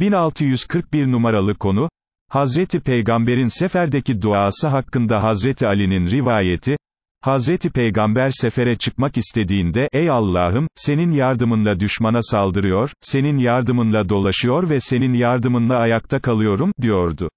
1641 numaralı konu, Hazreti Peygamber'in seferdeki duası hakkında Hazreti Ali'nin rivayeti, Hazreti Peygamber sefere çıkmak istediğinde, ey Allah'ım, senin yardımınla düşmana saldırıyor, senin yardımınla dolaşıyor ve senin yardımınla ayakta kalıyorum, diyordu.